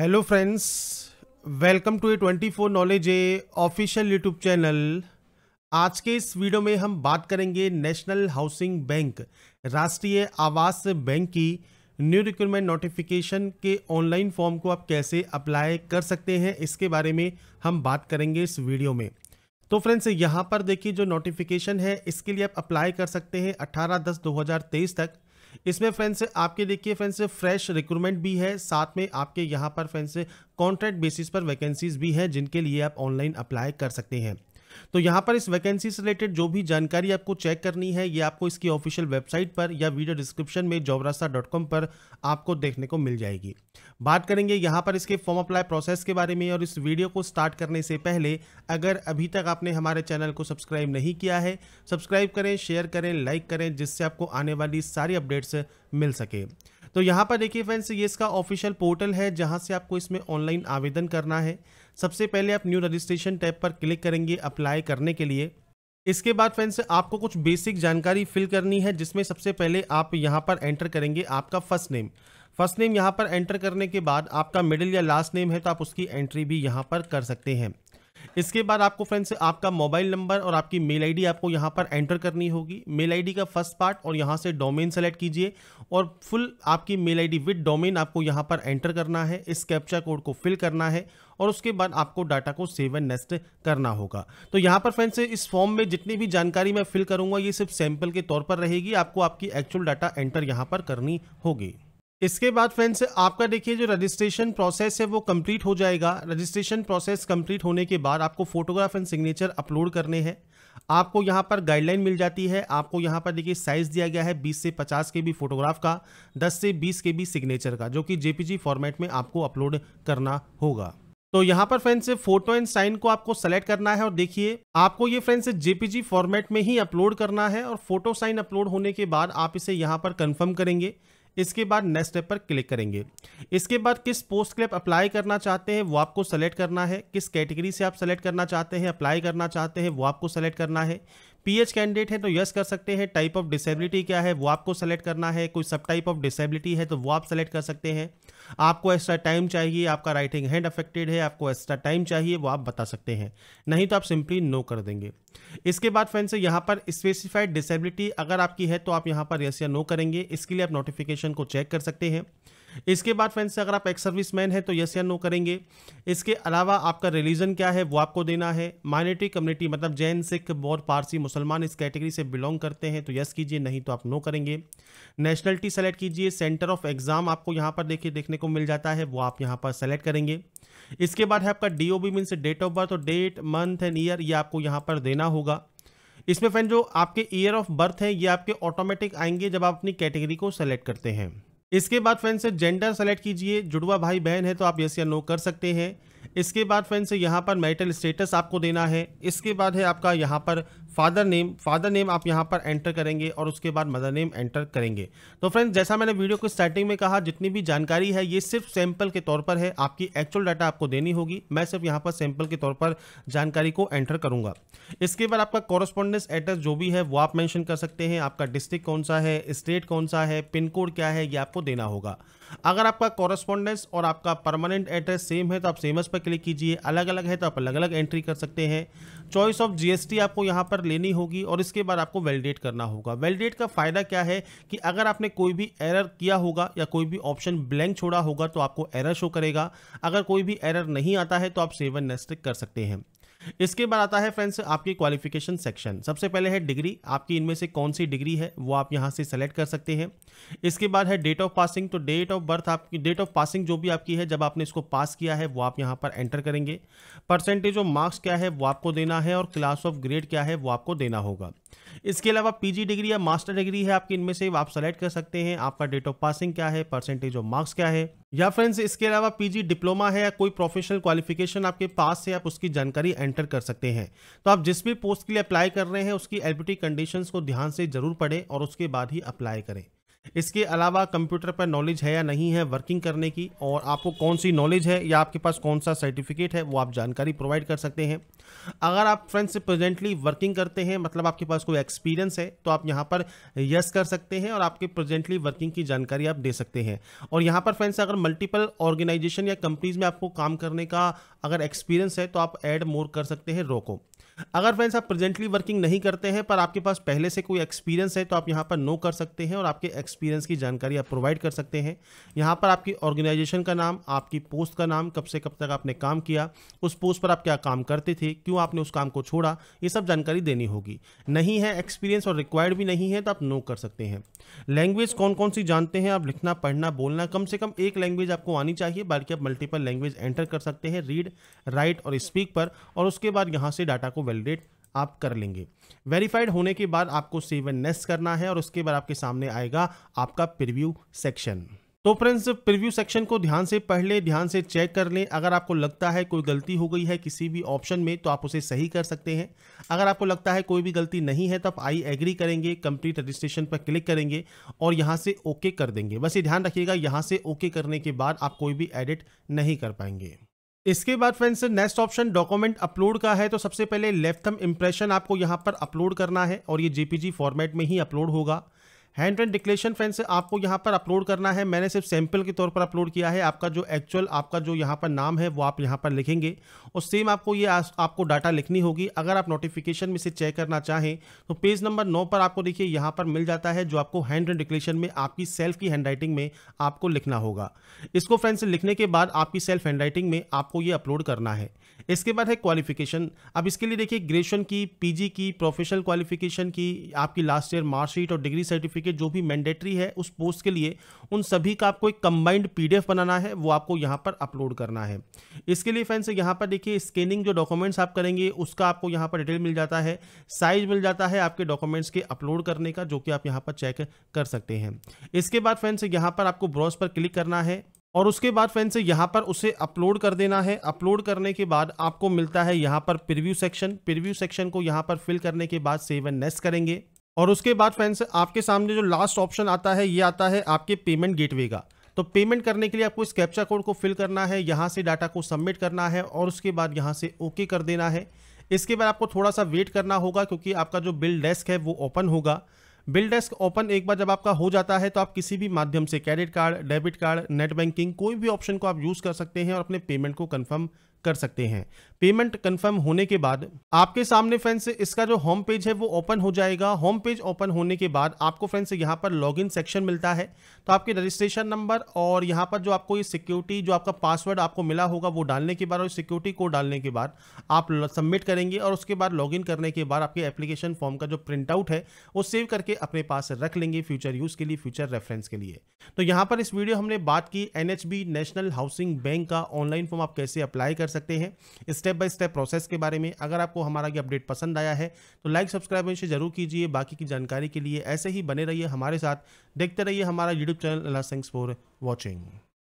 hello friends welcome to A twenty four knowledge A official YouTube channel आज के इस video में हम बात करेंगे नेशनल हाउसिंग बैंक राष्ट्रीय आवास बैंक की न्यू रिक्रूटमेंट नोटिफिकेशन के ऑनलाइन फॉर्म को आप कैसे अप्लाई कर सकते हैं इसके बारे में हम बात करेंगे इस वीडियो में तो फ्रेंड्स यहाँ पर देखिए जो नोटिफिकेशन है इसके लिए आप अप्लाई कर सकते हैं 18 दस 2023 तक इसमें फ्रेंड्स आपके देखिए फ्रेंड्स फ्रेश रिक्रूटमेंट भी है साथ में आपके यहाँ पर फ्रेंड्स कॉन्ट्रैक्ट बेसिस पर वैकेंसीज भी हैं जिनके लिए आप ऑनलाइन अप्लाई कर सकते हैं तो यहाँ पर इस वैकेंसी से रिलेटेड जो भी जानकारी आपको चेक करनी है ये आपको इसकी ऑफिशियल वेबसाइट पर या वीडियो डिस्क्रिप्शन में जॉबरास्ता पर आपको देखने को मिल जाएगी बात करेंगे यहाँ पर इसके फॉर्म अप्लाई प्रोसेस के बारे में और इस वीडियो को स्टार्ट करने से पहले अगर अभी तक आपने हमारे चैनल को सब्सक्राइब नहीं किया है सब्सक्राइब करें शेयर करें लाइक करें जिससे आपको आने वाली सारी अपडेट्स मिल सके तो यहाँ पर देखिए फ्रेंड्स ये इसका ऑफिशियल पोर्टल है जहाँ से आपको इसमें ऑनलाइन आवेदन करना है सबसे पहले आप न्यू रजिस्ट्रेशन टैब पर क्लिक करेंगे अप्लाई करने के लिए इसके बाद फ्रेंड्स आपको कुछ बेसिक जानकारी फिल करनी है जिसमें सबसे पहले आप यहाँ पर एंटर करेंगे आपका फर्स्ट नेम फर्स्ट नेम यहाँ पर एंटर करने के बाद आपका मिडिल या लास्ट नेम है तो आप उसकी एंट्री भी यहाँ पर कर सकते हैं इसके बाद आपको फ्रेंड्स आपका मोबाइल नंबर और आपकी मेल आईडी आपको यहाँ पर एंटर करनी होगी मेल आईडी का फर्स्ट पार्ट और यहाँ से डोमेन सेलेक्ट कीजिए और फुल आपकी मेल आईडी विद डोमेन आपको यहाँ पर एंटर करना है इस कैप्चा कोड को फिल करना है और उसके बाद आपको डाटा को सेव एंड नेस्ट करना होगा तो यहाँ पर फ्रेंड्स इस फॉर्म में जितनी भी जानकारी मैं फिल करूँगा ये सिर्फ सैम्पल के तौर पर रहेगी आपको आपकी एक्चुअल डाटा एंटर यहाँ पर करनी होगी इसके बाद फ्रेंड्स आपका देखिए जो रजिस्ट्रेशन प्रोसेस है वो कंप्लीट हो जाएगा रजिस्ट्रेशन प्रोसेस कंप्लीट होने के बाद आपको फोटोग्राफ एंड सिग्नेचर अपलोड करने हैं आपको यहाँ पर गाइडलाइन मिल जाती है आपको यहाँ पर देखिए साइज़ दिया गया है 20 से 50 के बी फोटोग्राफ का 10 से 20 के बी सिग्नेचर का जो कि जेपीजी फॉर्मेट में आपको अपलोड करना होगा तो यहाँ पर फ्रेंड्स फोटो एंड साइन को आपको सेलेक्ट करना है और देखिए आपको ये फ्रेंड्स जेपीजी फॉर्मेट में ही अपलोड करना है और फोटो साइन अपलोड होने के बाद आप इसे यहाँ पर कन्फर्म करेंगे इसके बाद नेक्स्ट स्टेप पर क्लिक करेंगे इसके बाद किस पोस्ट के लिए अप्लाई करना चाहते हैं वो आपको सेलेक्ट करना है किस कैटेगरी से आप सेलेक्ट करना चाहते हैं अप्लाई करना चाहते हैं वो आपको सेलेक्ट करना है पीएच कैंडिडेट है तो यस कर सकते हैं टाइप ऑफ डिसेबिलिटी क्या है वो आपको सेलेक्ट करना है कोई सब टाइप ऑफ डिसेबिलिटी है तो वो आप सेलेक्ट कर सकते हैं आपको एक्स्ट्रा टाइम चाहिए आपका राइटिंग हैंड अफेक्टेड है आपको एक्स्ट्रा टाइम चाहिए वो आप बता सकते हैं नहीं तो आप सिंपली नो कर देंगे इसके बाद फ्रेंड्स यहाँ पर स्पेसिफाइड डिसेबिलिटी अगर आपकी है तो आप यहाँ पर यस या नो करेंगे इसके लिए आप नोटिफिकेशन को चेक कर सकते हैं इसके बाद फ्रेंड्स अगर आप एक्स सर्विस मैन हैं तो यस या नो करेंगे इसके अलावा आपका रिलीजन क्या है वो आपको देना है माइनॉरिटी कम्युनिटी मतलब जैन सिख बौद्ध पारसी मुसलमान इस कैटेगरी से बिलोंग करते हैं तो यस कीजिए नहीं तो आप नो करेंगे नेशनलिटी सेलेक्ट कीजिए सेंटर ऑफ एग्ज़ाम आपको यहाँ पर देखिए देखने को मिल जाता है वो आप यहाँ पर सेलेक्ट करेंगे इसके बाद है आपका D O B means date of birth और डेट मंथ एंड ईयर ये आपको यहाँ पर देना होगा इसमें फ्रेंड जो आपके ईयर ऑफ बर्थ है ये आपके ऑटोमेटिक आएंगे जब आप अपनी कैटेगरी को सेलेक्ट करते हैं इसके बाद फ्रेंड्स जेंडर सेलेक्ट कीजिए जुड़वा भाई बहन है तो आप यस या नो कर सकते हैं इसके बाद फ्रेंड्स यहाँ पर मैरिटल स्टेटस आपको देना है इसके बाद है आपका यहाँ पर फादर नेम फादर नेम आप यहाँ पर एंटर करेंगे और उसके बाद मदर नेम एंटर करेंगे तो फ्रेंड्स जैसा मैंने वीडियो को स्टार्टिंग में कहा जितनी भी जानकारी है ये सिर्फ सैंपल के तौर पर है आपकी एक्चुअल डाटा आपको देनी होगी मैं सिर्फ यहाँ पर सैंपल के तौर पर जानकारी को एंटर करूँगा इसके बाद आपका कॉरस्पॉन्डेंस एड्रेस जो भी है वो आप मैंशन कर सकते हैं आपका डिस्ट्रिक्ट कौन सा है स्टेट कौन सा है पिन कोड क्या है ये आपको देना होगा अगर आपका कॉरस्पॉन्डेंस और आपका परमानेंट एड्रेस सेम है तो आप सेमस पर क्लिक कीजिए अलग अलग है तो आप अलग अलग एंट्री कर सकते हैं चॉइस ऑफ जीएसटी आपको यहाँ पर लेनी होगी और इसके बाद आपको वैलिडेट करना होगा वैलिडेट का फ़ायदा क्या है कि अगर आपने कोई भी एरर किया होगा या कोई भी ऑप्शन ब्लैंक छोड़ा होगा तो आपको एरर शो करेगा अगर कोई भी एरर नहीं आता है तो आप सेवन नेस्टिक कर सकते हैं इसके बाद आता है फ्रेंड्स आपकी क्वालिफिकेशन सेक्शन सबसे पहले है डिग्री आपकी इनमें से कौन सी डिग्री है वो आप यहाँ से सेलेक्ट कर सकते हैं इसके बाद है डेट ऑफ पासिंग तो डेट ऑफ बर्थ आपकी डेट ऑफ पासिंग जो भी आपकी है जब आपने इसको पास किया है वो आप यहाँ पर एंटर करेंगे परसेंटेज ऑफ मार्क्स क्या है वो आपको देना है और क्लास ऑफ ग्रेड क्या है वो आपको देना होगा इसके अलावा पीजी डिग्री या मास्टर डिग्री है आपकी इनमें से आप सेलेक्ट कर सकते हैं आपका डेट ऑफ पासिंग क्या है परसेंटेज ऑफ मार्क्स क्या है या फ्रेंड्स इसके अलावा पीजी डिप्लोमा है या कोई प्रोफेशनल क्वालिफिकेशन आपके पास से आप उसकी जानकारी एंटर कर सकते हैं तो आप जिस भी पोस्ट के लिए अप्लाई कर रहे हैं उसकी एलिबिलिटी कंडीशंस को ध्यान से जरूर पढ़ें और उसके बाद ही अप्लाई करें इसके अलावा कंप्यूटर पर नॉलेज है या नहीं है वर्किंग करने की और आपको कौन सी नॉलेज है या आपके पास कौन सा सर्टिफिकेट है वो आप जानकारी प्रोवाइड कर सकते हैं अगर आप फ्रेंड्स प्रेजेंटली वर्किंग करते हैं मतलब आपके पास कोई एक्सपीरियंस है तो आप यहाँ पर यस कर सकते हैं और आपके प्रेजेंटली वर्किंग की जानकारी आप दे सकते हैं और यहाँ पर फ्रेंड्स अगर मल्टीपल ऑर्गेनाइजेशन या कंपनीज में आपको काम करने का अगर एक्सपीरियंस है तो आप एड मोर कर सकते हैं रोको अगर फ्रेंड्स आप प्रेजेंटली वर्किंग नहीं करते हैं पर आपके पास पहले से कोई एक्सपीरियंस है तो आप यहाँ पर नो कर सकते हैं और आपके एक्सपीरियंस की जानकारी आप प्रोवाइड कर सकते हैं यहाँ पर आपकी ऑर्गेनाइजेशन का नाम आपकी पोस्ट का नाम कब से कब तक आपने काम किया उस पोस्ट पर आप क्या काम करते थे क्यों आपने उस काम को छोड़ा ये सब जानकारी देनी होगी नहीं है एक्सपीरियंस और रिक्वायर्ड भी नहीं है तो आप नो कर सकते हैं लैंग्वेज कौन कौन सी जानते हैं आप लिखना पढ़ना बोलना कम से कम एक लैंग्वेज आपको आनी चाहिए बाकी आप मल्टीपल लैंग्वेज एंटर कर सकते हैं रीड राइट और स्पीक पर और उसके बाद यहाँ से डाटा को वैलिडेट आप कर लेंगे वेरीफाइड होने के बाद आपको सेव एंड नेस्ट करना है और उसके बाद आपके सामने आएगा आपका प्रिव्यू सेक्शन तो फ्रेंड्स प्रीव्यू सेक्शन को ध्यान से पढ़ लें ध्यान से चेक कर लें अगर आपको लगता है कोई गलती हो गई है किसी भी ऑप्शन में तो आप उसे सही कर सकते हैं अगर आपको लगता है कोई भी गलती नहीं है तब आई एग्री करेंगे कंप्लीट रजिस्ट्रेशन पर क्लिक करेंगे और यहां से ओके कर देंगे बस ये ध्यान रखिएगा यहाँ से ओके करने के बाद आप कोई भी एडिट नहीं कर पाएंगे इसके बाद friends next option document upload का है तो सबसे पहले लेफ्ट थम इम्प्रेशन आपको यहाँ पर अपलोड करना है और ये जेपीजी फॉर्मेट में ही अपलोड होगा हैंड एंड डिक्लेशन फ्रेंड्स आपको यहाँ पर अपलोड करना है मैंने सिर्फ सैंपल के तौर पर अपलोड किया है आपका जो एक्चुअल आपका जो यहाँ पर नाम है वो आप यहाँ पर लिखेंगे और सेम आपको ये आपको डाटा लिखनी होगी अगर आप नोटिफिकेशन में से चेक करना चाहें तो पेज नंबर नौ पर आपको देखिए यहाँ पर मिल जाता है जो आपको हैंड एंड डिक्लेशन में आपकी सेल्फ की हैंड में आपको लिखना होगा इसको फ्रेंड्स लिखने के बाद आपकी सेल्फ हैंड में आपको ये अपलोड करना है इसके बाद है क्वालिफिकेशन अब इसके लिए देखिए ग्रेजुएशन की पी की प्रोफेशनल क्वालिफिकेशन की आपकी लास्ट ईयर मार्कशीट और डिग्री सर्टिफिकेट के जो भी मैंडेटरी है उस पोस्ट के लिए उन सभी का आपको एक कंबाइंड पीडीएफ बनाना है वो आपको यहाँ पर अपलोड करना है इसके लिए फ्रेंड्स यहाँ पर देखिए स्कैनिंग जो डॉक्यूमेंट्स आप करेंगे उसका आपको यहाँ पर डिटेल मिल जाता है साइज मिल जाता है आपके डॉक्यूमेंट्स के अपलोड करने का जो कि आप यहाँ पर चेक कर सकते हैं इसके बाद फ्रेंड्स यहाँ पर आपको ब्रॉस पर क्लिक करना है और उसके बाद फ्रेंड्स यहाँ पर उसे अपलोड कर देना है अपलोड करने के बाद आपको मिलता है यहाँ पर प्रीव्यू सेक्शन प्रीव्यू सेक्शन को यहाँ पर फिल करने के बाद सेवन नेस्ट करेंगे और उसके बाद फ्रेंड्स आपके सामने जो लास्ट ऑप्शन आता है ये आता है आपके पेमेंट गेटवे का तो पेमेंट करने के लिए आपको इस कैप्चा कोड को फिल करना है यहाँ से डाटा को सबमिट करना है और उसके बाद यहाँ से ओके कर देना है इसके बाद आपको थोड़ा सा वेट करना होगा क्योंकि आपका जो बिल डेस्क है वो ओपन होगा बिल डेस्क ओपन एक बार जब आपका हो जाता है तो आप किसी भी माध्यम से credit card debit card net banking कोई भी ऑप्शन को आप यूज़ कर सकते हैं और अपने पेमेंट को कन्फर्म कर सकते हैं पेमेंट कंफर्म होने के बाद आपके सामने फ्रेंड्स इसका जो होम पेज है वो ओपन हो जाएगा होम पेज ओपन होने के बाद आपको फ्रेंड्स यहाँ पर लॉगिन सेक्शन मिलता है तो आपके रजिस्ट्रेशन नंबर और यहाँ पर जो आपको ये सिक्योरिटी जो आपका पासवर्ड आपको मिला होगा वो डालने के बाद और सिक्योरिटी कोड डालने के बाद आप सबमिट करेंगे और उसके बाद लॉगिन करने के बाद आपके एप्लीकेशन फॉर्म का जो आउट है वो सेव करके अपने पास रख लेंगे फ्यूचर यूज़ के लिए फ्यूचर रेफरेंस के लिए तो यहाँ पर इस वीडियो हमने बात की एनएचबी नेशनल हाउसिंग बैंक का ऑनलाइन फॉर्म आप कैसे अप्लाई कर सकते हैं स्टेप बाय स्टेप प्रोसेस के बारे में अगर आपको हमारा ये अपडेट पसंद आया है तो लाइक सब्सक्राइब इसे जरूर कीजिए बाकी की जानकारी के लिए ऐसे ही बने रहिए हमारे साथ देखते रहिए हमारा YouTube channel thanks for watching